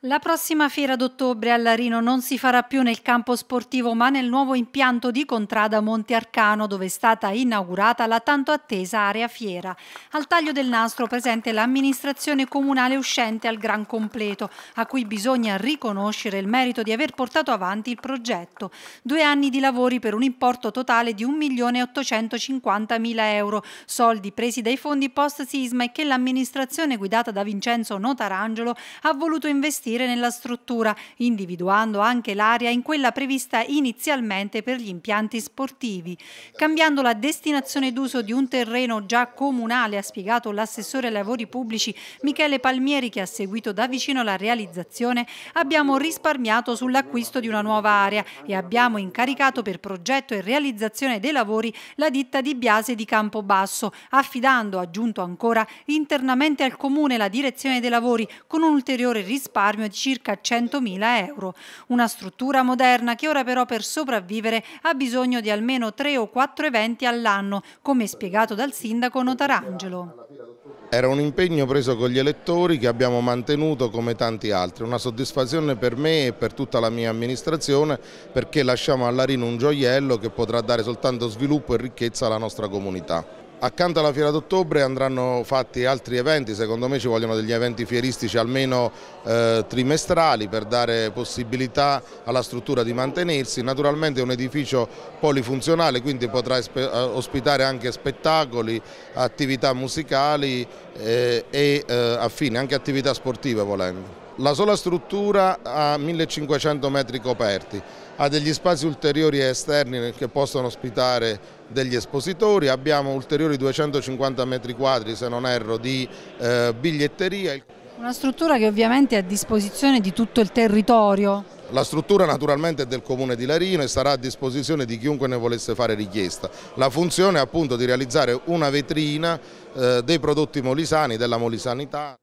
La prossima fiera d'ottobre a Larino non si farà più nel campo sportivo ma nel nuovo impianto di Contrada Monte Arcano dove è stata inaugurata la tanto attesa area fiera. Al taglio del nastro presente l'amministrazione comunale uscente al gran completo a cui bisogna riconoscere il merito di aver portato avanti il progetto. Due anni di lavori per un importo totale di 1.850.000 euro, soldi presi dai fondi post sisma e che l'amministrazione guidata da Vincenzo Notarangelo ha voluto investire investire nella struttura, individuando anche l'area in quella prevista inizialmente per gli impianti sportivi. Cambiando la destinazione d'uso di un terreno già comunale, ha spiegato l'assessore ai lavori pubblici Michele Palmieri che ha seguito da vicino la realizzazione, abbiamo risparmiato sull'acquisto di una nuova area e abbiamo incaricato per progetto e realizzazione dei lavori la ditta di Biase di Campobasso, affidando, aggiunto ancora, internamente al Comune la direzione dei lavori con un ulteriore risparmio risparmio di circa 100.000 euro. Una struttura moderna che ora però per sopravvivere ha bisogno di almeno 3 o 4 eventi all'anno, come spiegato dal sindaco Notarangelo. Era un impegno preso con gli elettori che abbiamo mantenuto come tanti altri, una soddisfazione per me e per tutta la mia amministrazione perché lasciamo a Larino un gioiello che potrà dare soltanto sviluppo e ricchezza alla nostra comunità. Accanto alla Fiera d'Ottobre andranno fatti altri eventi, secondo me ci vogliono degli eventi fieristici almeno eh, trimestrali per dare possibilità alla struttura di mantenersi. Naturalmente è un edificio polifunzionale, quindi potrà eh, ospitare anche spettacoli, attività musicali eh, e eh, affine, anche attività sportive volendo. La sola struttura ha 1500 metri coperti ha degli spazi ulteriori esterni che possono ospitare degli espositori, abbiamo ulteriori 250 metri quadri se non erro di eh, biglietteria. Una struttura che ovviamente è a disposizione di tutto il territorio. La struttura naturalmente è del comune di Larino e sarà a disposizione di chiunque ne volesse fare richiesta. La funzione è appunto di realizzare una vetrina eh, dei prodotti molisani, della molisanità.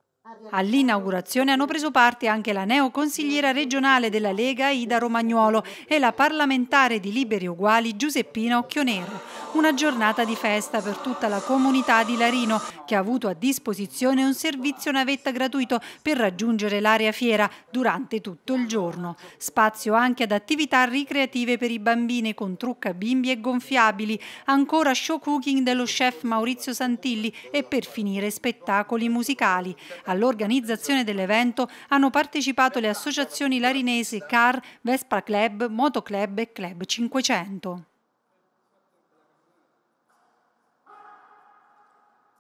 All'inaugurazione hanno preso parte anche la neoconsigliera regionale della Lega Ida Romagnuolo e la parlamentare di Liberi Uguali Giuseppina Occhionero. Una giornata di festa per tutta la comunità di Larino che ha avuto a disposizione un servizio navetta gratuito per raggiungere l'area fiera durante tutto il giorno. Spazio anche ad attività ricreative per i bambini con trucca bimbi e gonfiabili, ancora show cooking dello chef Maurizio Santilli e per finire spettacoli musicali. Allora organizzazione dell'evento hanno partecipato le associazioni larinesi CAR, Vespa Club, Moto Club e Club 500.